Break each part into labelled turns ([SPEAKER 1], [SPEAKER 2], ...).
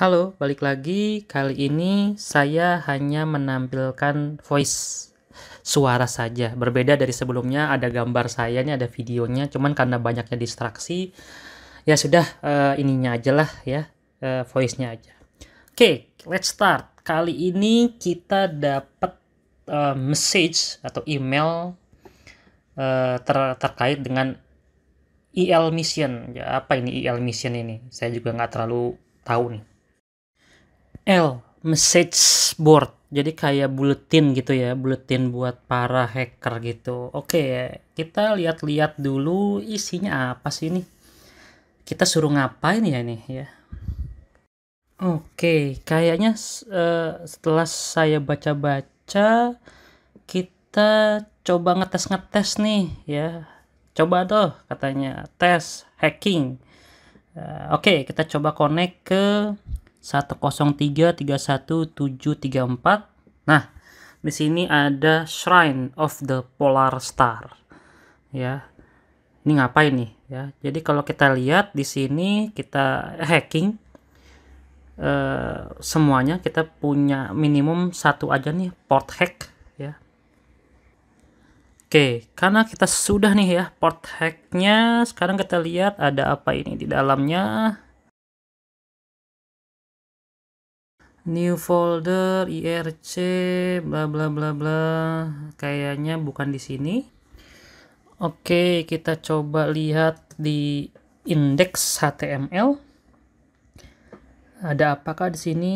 [SPEAKER 1] Halo, balik lagi. Kali ini saya hanya menampilkan voice suara saja. Berbeda dari sebelumnya ada gambar saya sayanya, ada videonya. Cuman karena banyaknya distraksi, ya sudah uh, ininya aja lah ya, uh, voice-nya aja. Oke, okay, let's start. Kali ini kita dapat uh, eh, message atau email uh, ter terkait dengan EL mission. Ya, apa ini EL mission ini? Saya juga nggak terlalu tahu nih. L message board jadi kayak bulletin gitu ya bulletin buat para hacker gitu oke kita lihat-lihat dulu isinya apa sih ini kita suruh ngapain ya ini ya oke kayaknya uh, setelah saya baca-baca kita coba ngetes-ngetes nih ya coba dong katanya tes hacking uh, oke kita coba connect ke 10331734. Nah, di sini ada Shrine of the Polar Star. Ya. Ini ngapain nih ya? Jadi kalau kita lihat di sini kita hacking eh, semuanya kita punya minimum satu aja nih port hack ya. Oke, karena kita sudah nih ya port hacknya, sekarang kita lihat ada apa ini di dalamnya. new folder IRC bla bla bla bla kayaknya bukan di sini Oke kita coba lihat di index HTML ada apakah di sini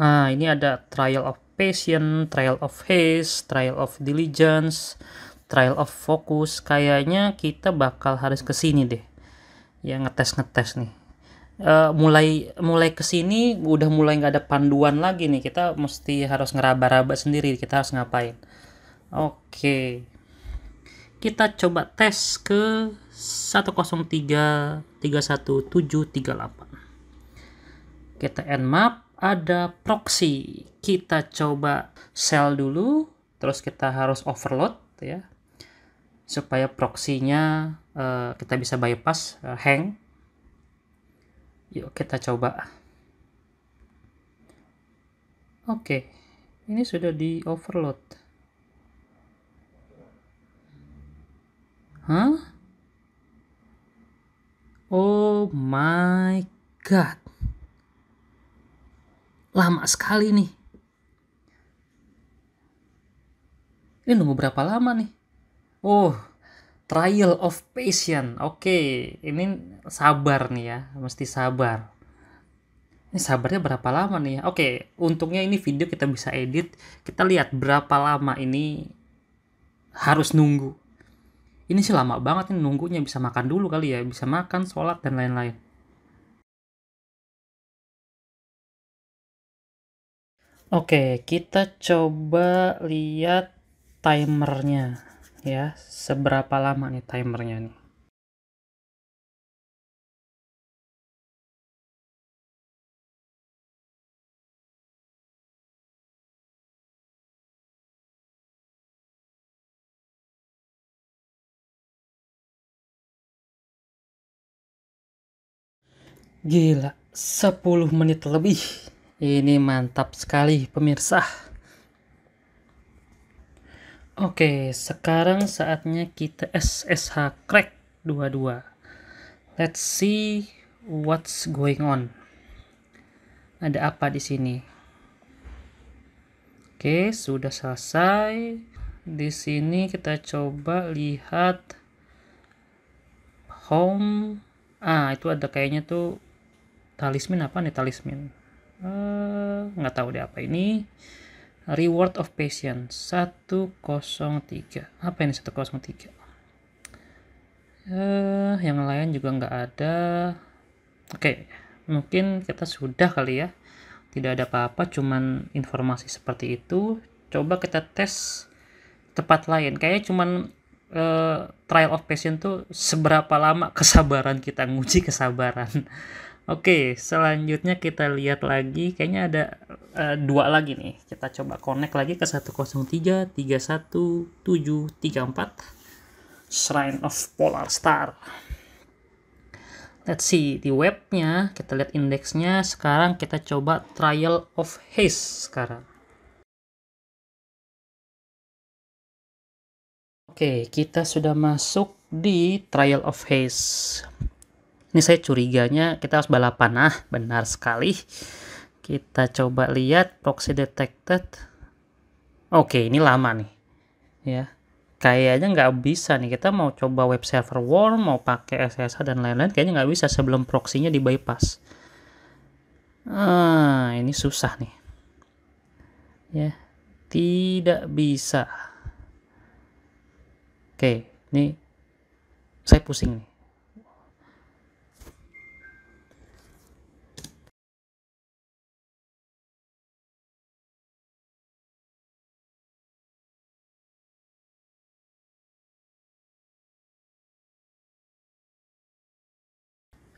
[SPEAKER 1] Nah, ini ada trial of patience, trial of haste, trial of diligence, trial of focus. Kayaknya kita bakal harus ke sini deh. Ya ngetes-ngetes nih. Eh, mulai mulai kesini udah mulai nggak ada panduan lagi nih kita mesti harus ngeraba-raba sendiri kita harus ngapain oke kita coba tes ke 103.31738 kita end map ada proxy kita coba sell dulu terus kita harus overload ya supaya proxinya uh, eh, kita bisa bypass uh, hang Yuk kita coba. Oke, ini sudah di overload. Hah? Oh my god. Lama sekali nih. Ini nunggu berapa lama nih? Oh, Trial of Patience. Oke, okay. ini sabar nih ya, mesti sabar. Ini sabarnya berapa lama nih ya? Oke, okay. untungnya ini video kita bisa edit. Kita lihat berapa lama ini harus nunggu. Ini
[SPEAKER 2] sih lama banget nih nunggunya bisa makan dulu kali ya, bisa makan, sholat dan lain-lain. Oke, okay, kita coba lihat timernya ya seberapa lama nih timernya nih Gila, 10 menit lebih. Ini mantap sekali pemirsa.
[SPEAKER 1] Oke, sekarang saatnya kita SSH crack 22. Let's see what's going on. Ada apa di sini? Oke, sudah selesai. Di sini kita coba lihat home. Ah, itu ada kayaknya tuh talisman apa nih talismin? Eh, nggak uh, tahu deh apa ini. Reward of Patience 103. Apa ini 103? Eh, yang lain juga nggak ada. Oke, mungkin kita sudah kali ya. Tidak ada apa-apa, cuman informasi seperti itu. Coba kita tes tempat lain. Kayaknya cuman uh, trial of patience tuh seberapa lama kesabaran kita nguji kesabaran. Oke, selanjutnya kita lihat lagi. Kayaknya ada uh, dua lagi nih. Kita coba connect lagi ke 103 31734 Shrine of Polar Star. Let's see di webnya kita
[SPEAKER 2] lihat indeksnya. Sekarang kita coba Trial of Haze sekarang. Oke, kita sudah masuk di Trial of Haze. Ini saya curiganya kita harus balapan.
[SPEAKER 1] Nah, benar sekali. Kita coba lihat proxy detected. Oke, ini lama nih. Ya. Kayaknya nggak bisa nih. Kita mau coba web server war mau pakai SSH dan lain-lain. Kayaknya nggak bisa sebelum proxy-nya di bypass. Ah, ini susah nih. Ya, tidak bisa. Oke, ini
[SPEAKER 2] saya pusing nih.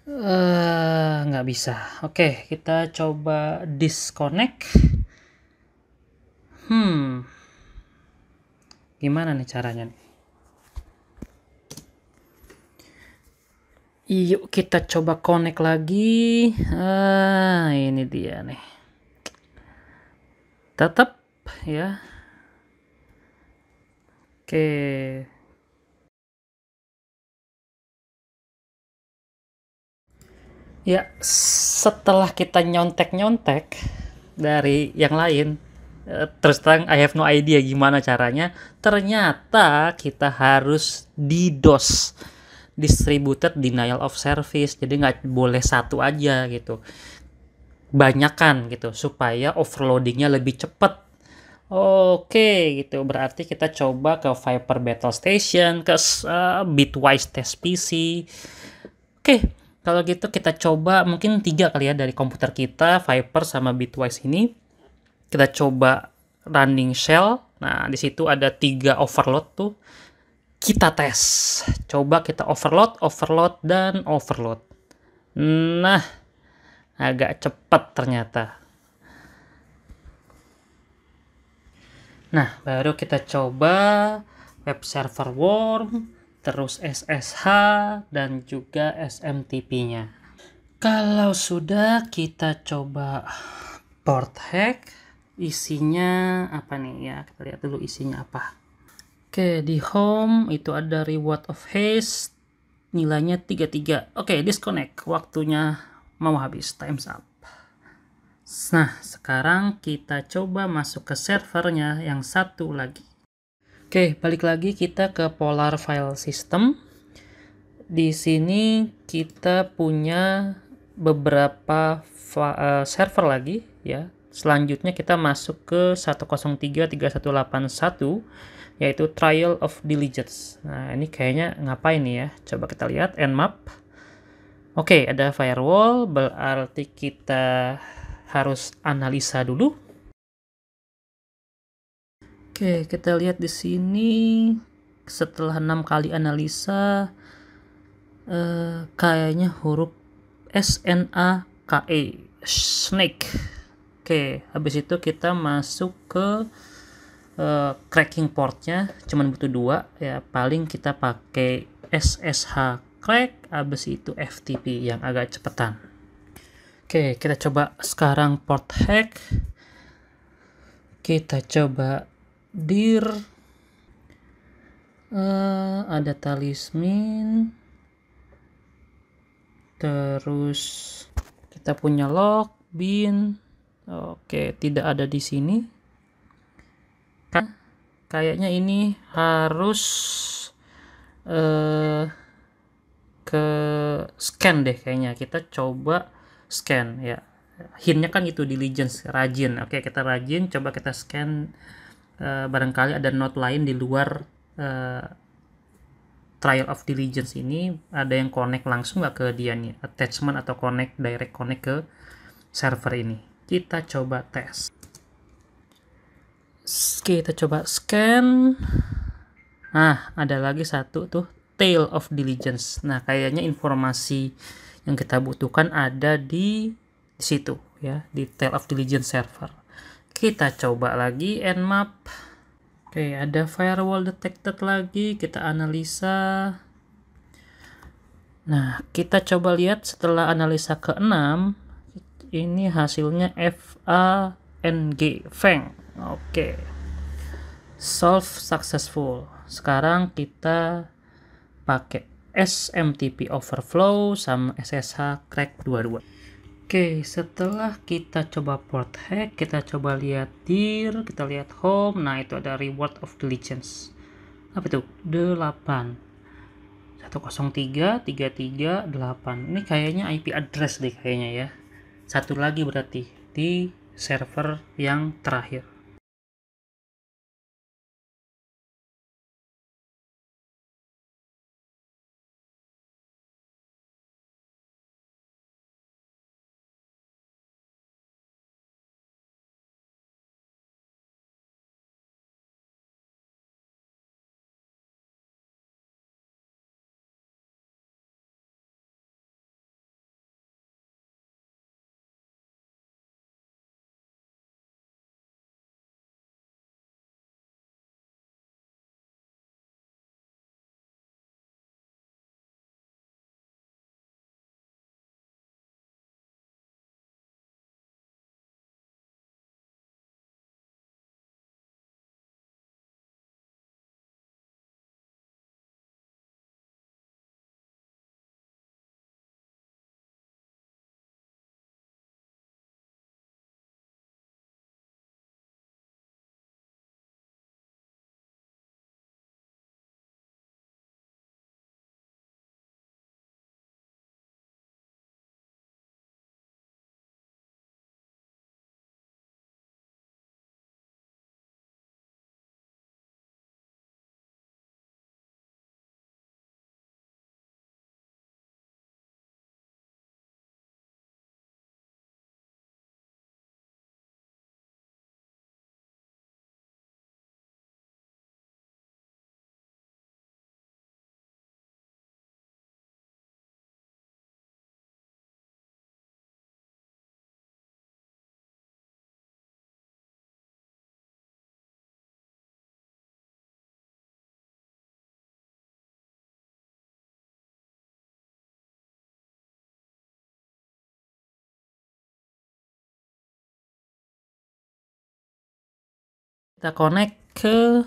[SPEAKER 2] Uh, nggak bisa. Oke, okay, kita coba disconnect.
[SPEAKER 1] Hmm, gimana nih caranya Yuk kita coba connect lagi. Ah, ini dia nih. Tetap
[SPEAKER 2] ya. Oke. Okay. Ya, setelah kita nyontek-nyontek dari yang lain, eh, terus
[SPEAKER 1] terang I have no idea gimana caranya. Ternyata kita harus didos distributed denial of service jadi nggak boleh satu aja gitu banyakan gitu supaya overloadingnya lebih cepat oke gitu berarti kita coba ke Viper Battle Station ke uh, Bitwise Test PC oke kalau gitu kita coba mungkin tiga kali ya dari komputer kita, Viper sama Bitwise ini. Kita coba running shell. Nah, di situ ada tiga overload tuh. Kita tes. Coba kita overload, overload, dan overload. Nah, agak cepat ternyata. Nah, baru kita coba web server warm terus SSH dan juga SMTP-nya. Kalau sudah kita coba port hack isinya apa nih ya kita lihat dulu isinya apa oke di home itu ada reward of haste nilainya 33 oke disconnect waktunya mau habis times up nah sekarang kita coba masuk ke servernya yang satu lagi Oke, balik lagi kita ke Polar File System. Di sini kita punya beberapa eh, server lagi ya. Selanjutnya kita masuk ke 1033181 yaitu Trial of Diligence. Nah, ini kayaknya ngapain nih ya? Coba kita lihat map. Oke, ada firewall berarti kita harus analisa dulu Oke, kita lihat di sini setelah enam kali analisa eh, kayaknya huruf S N A K E snake. Oke, habis itu kita masuk ke eh, cracking portnya, cuman butuh dua ya. Paling kita pakai SSH crack, habis itu FTP yang agak cepetan. Oke, kita coba sekarang port hack. Kita coba dir uh, ada talismin terus kita punya lock bin oke tidak ada di sini kan kayaknya ini harus uh, ke scan deh kayaknya kita coba scan ya hintnya kan itu diligence rajin oke kita rajin coba kita scan Eh, barangkali ada note lain di luar uh, trial of diligence ini ada yang connect langsung nggak ke dia dianya attachment atau connect direct connect ke server ini kita coba tes kita coba scan nah ada lagi satu tuh tail of diligence nah kayaknya informasi yang kita butuhkan ada di situ ya di tail of diligence server kita coba lagi nmap. Oke, ada firewall detected lagi, kita analisa. Nah, kita coba lihat setelah analisa ke-6, ini hasilnya FANG, Feng. Oke. Solve successful. Sekarang kita pakai SMTP overflow sama SSH crack 22. Oke, setelah kita coba port hack, kita coba lihat dir, kita lihat home. Nah, itu ada reward of diligence. Apa itu? 8. 103 tiga delapan. Ini kayaknya IP address deh kayaknya ya.
[SPEAKER 2] Satu lagi berarti di server yang terakhir. kita connect ke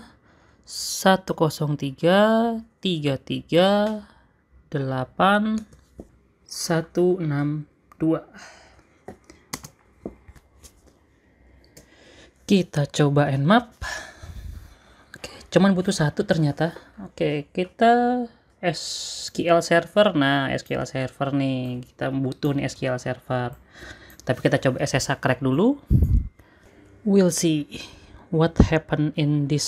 [SPEAKER 2] 103 33 8 162
[SPEAKER 1] kita coba nmap oke cuman butuh satu ternyata oke kita SQL server nah SQL server nih kita butuh nih SQL server tapi kita coba SSH crack dulu we'll see what happened in this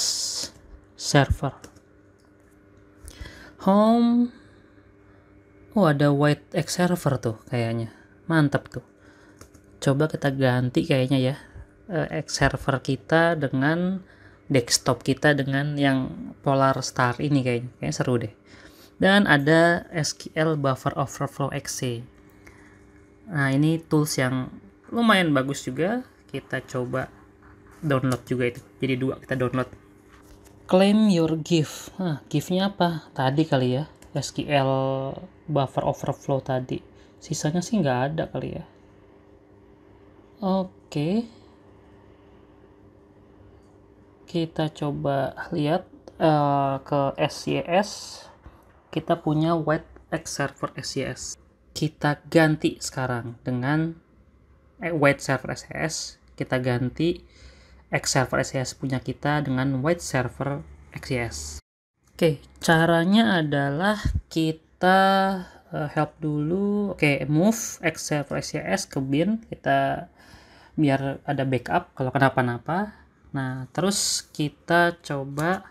[SPEAKER 1] server home oh ada white X server tuh kayaknya mantap tuh coba kita ganti kayaknya ya eh, X server kita dengan desktop kita dengan yang Polar Star ini kayaknya, kayaknya seru deh. Dan ada SQL Buffer Overflow XC. Nah ini tools yang lumayan bagus juga. Kita coba download juga itu jadi dua kita download claim your gift nah GIF-nya apa tadi kali ya SQL buffer overflow tadi sisanya sih nggak ada kali ya oke kita coba lihat uh, ke SCS kita punya white X server SCS kita ganti sekarang dengan eh, white server SCS kita ganti X server SCS punya kita dengan White server XCS. Oke, caranya adalah kita uh, help dulu, oke move X server XCS ke bin, kita biar ada backup kalau kenapa-napa. Nah, terus kita coba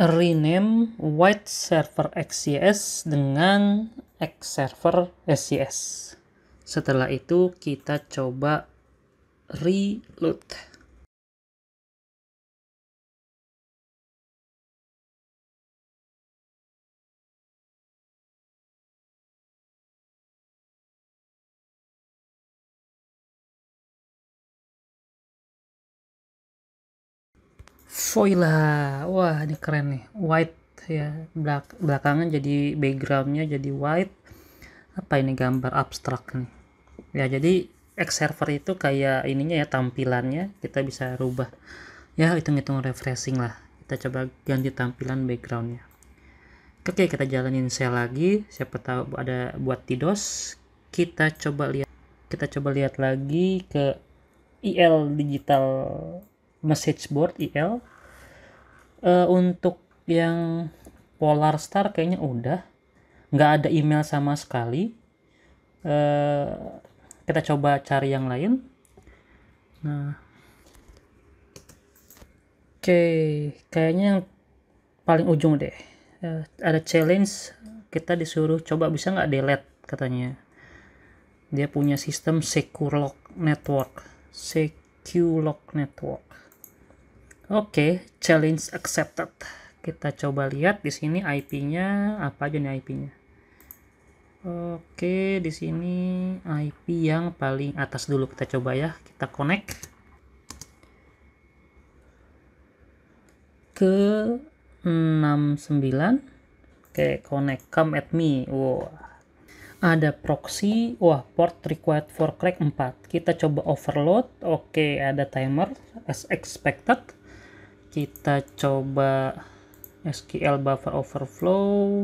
[SPEAKER 1] rename white server XCS dengan X server SCS.
[SPEAKER 2] Setelah itu kita coba reload Voila, wah ini keren nih, white ya
[SPEAKER 1] belak belakangan jadi backgroundnya jadi white. Apa ini gambar abstrak nih? Ya jadi X server itu kayak ininya ya tampilannya kita bisa rubah ya hitung-hitung refreshing lah kita coba ganti tampilan backgroundnya oke kita jalanin sel lagi siapa tahu ada buat tidos kita coba lihat kita coba lihat lagi ke IL digital message board IL uh, eh, untuk yang Polar Star kayaknya udah nggak ada email sama sekali eh, kita coba cari yang lain nah oke okay. kayaknya yang paling ujung deh uh, ada challenge kita disuruh coba bisa nggak delete katanya dia punya sistem secure lock network secure lock network oke okay, challenge accepted kita coba lihat di sini IP-nya apa aja nih IP-nya Oke, di sini IP yang paling atas dulu kita coba ya. Kita connect ke 69. Oke, connect come at me. Wow. Ada proxy, wah port required for crack 4. Kita coba overload. Oke, ada timer as expected. Kita coba SQL buffer overflow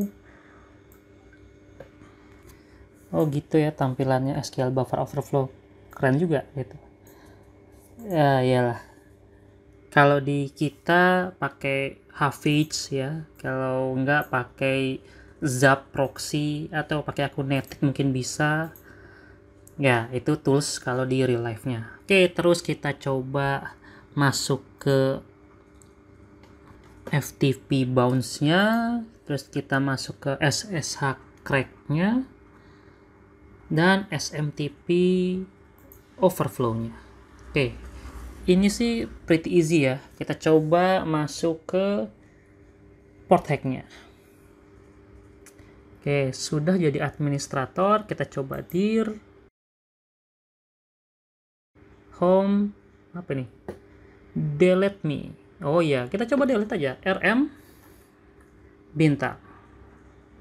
[SPEAKER 1] oh gitu ya tampilannya SQL buffer overflow keren juga gitu ya iyalah kalau di kita pakai Havage ya kalau enggak pakai Zap proxy atau pakai akun netik mungkin bisa ya itu tools kalau di real life nya oke terus kita coba masuk ke FTP bounce nya terus kita masuk ke SSH crack nya dan SMTP overflow-nya. Oke, ini sih pretty easy ya. Kita coba masuk ke port hack-nya. Oke, sudah jadi administrator, kita coba dir home apa nih? Delete me. Oh iya, kita coba delete aja rm bintang.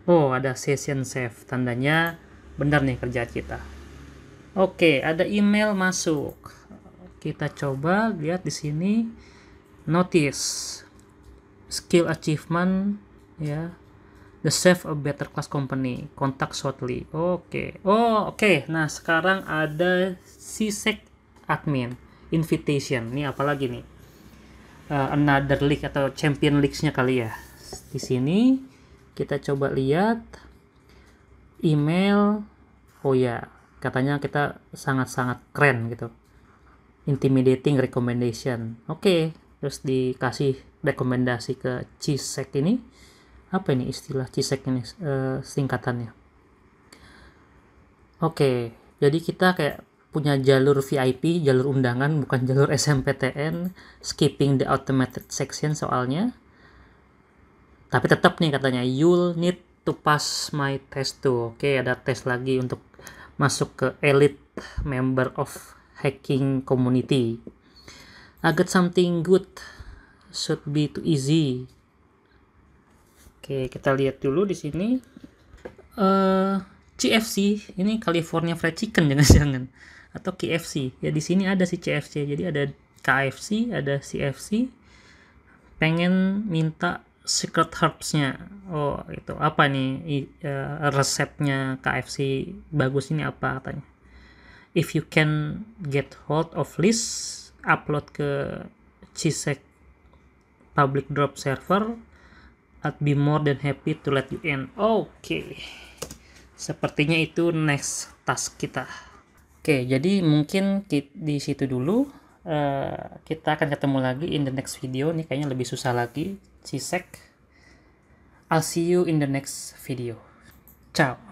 [SPEAKER 1] Oh, ada session save, tandanya benar nih kerja kita oke ada email masuk kita coba lihat di sini notice skill achievement ya the save a better class company Contact shortly oke oh oke nah sekarang ada CSEC admin invitation nih apalagi nih uh, another league atau champion leagues-nya kali ya di sini kita coba lihat email oh ya katanya kita sangat-sangat keren gitu intimidating recommendation oke okay. terus dikasih rekomendasi ke Cisek ini apa ini istilah Cisek ini e, singkatannya oke okay. jadi kita kayak punya jalur VIP jalur undangan bukan jalur SMPTN skipping the automated section soalnya tapi tetap nih katanya you'll need to pass my test tuh. Oke, okay, ada tes lagi untuk masuk ke elite member of hacking community. I got something good should be too easy. Oke, okay, kita lihat dulu di sini. Uh, eh, CFC ini California Fried Chicken jangan-jangan atau KFC. Ya di sini ada si CFC. Jadi ada KFC, ada CFC. Pengen minta secret herbsnya oh itu apa nih e, resepnya KFC bagus ini apa katanya if you can get hold of list upload ke Cisek public drop server I'd be more than happy to let you in oke okay. sepertinya itu next task kita oke okay, jadi mungkin di situ dulu Uh, kita akan ketemu lagi in the next video nih kayaknya lebih susah lagi Cisek. I'll see you in the next video. Ciao.